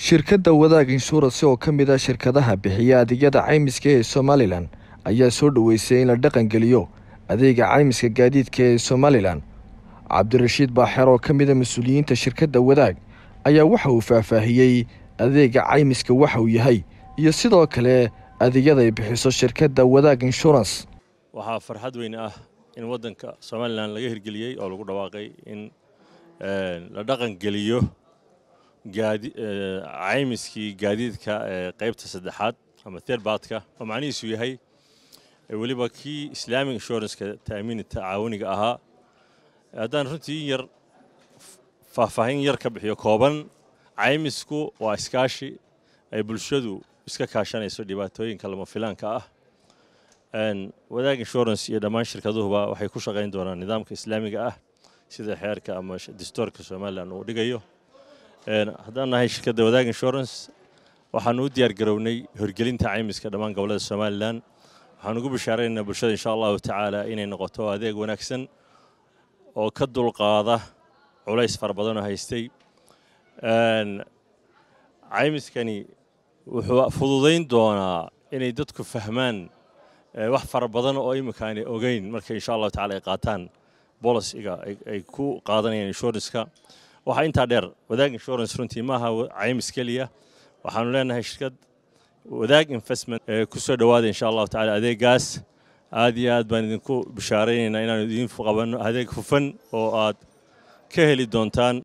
shirkadda wadaag inshuuransi oo ka mid ah shirkadaha bixiya adeegyada caymiska ee somalilan ayaa soo dhaweysay in la dhaqangeliyo adeega caymiska gaadiidka ee somalilan cabdirashiid baaxeer oo ka mid a ah mas-uuliyiinta shirkadda wadaag ayaa waxa uu faahfaahiyey adeega caymiska waxa uu yahay iyo sidoo kale adeegyada ay bixiso shirkadda wadaag inshurans waxaa farxad weyn ah in waddanka somalilan laga hirgeliyey oo lagu dhawaaqay in eh, la dhaqangeliyo Eh, caymiskii gaadiidka ee eh, qeybta saddexaad ama therbatka oo macnihiisu yahay eh, weliba kii islamic inshuranska taamiin tacaawuniga ahaa haddaan runtii in yar faahfaahin yar ka bixiyo kooban caymisku waa iskaashi ay bulshadu iska kaashanayso dhibaatooyinka lama filaanka ah wadaag insurance iyo dhammaan shirkaduhuba waxay ku shaqayn doonaan nidaamka islaamiga ah sida xeerka ama dastuurka somalilan uu dhigayo haddaan nahay shirkadda wadaag insurance waxaanu u diyaargarownay horgelinta caymiska dhammaan gobolada somalilan waxaan ugu bishaaraynaa bulshada insha allahu tacaala inay noqoto adeeg wanaagsan oo ka dulqaada culays fara badanoo haystay caymiskani wuxuu fududayn doonaa inay dadku fahmaan wax fara badan oo iminka ogeyn markay insha allahu tacala ay qaataan bolosiga ay ku qaadanayaan insuranska waxaa intaa dheer wadaag insurance runtii maaha caymis keliya waxaanu leenahay shirkad wadaag investment ee eh, kusoo dhawaada insha allahu tacala adeegaas aad iyo aad baan idinku bishaaraynaynaa inaanu idiin qabano adeeg hufan oo aad ka heli doontaan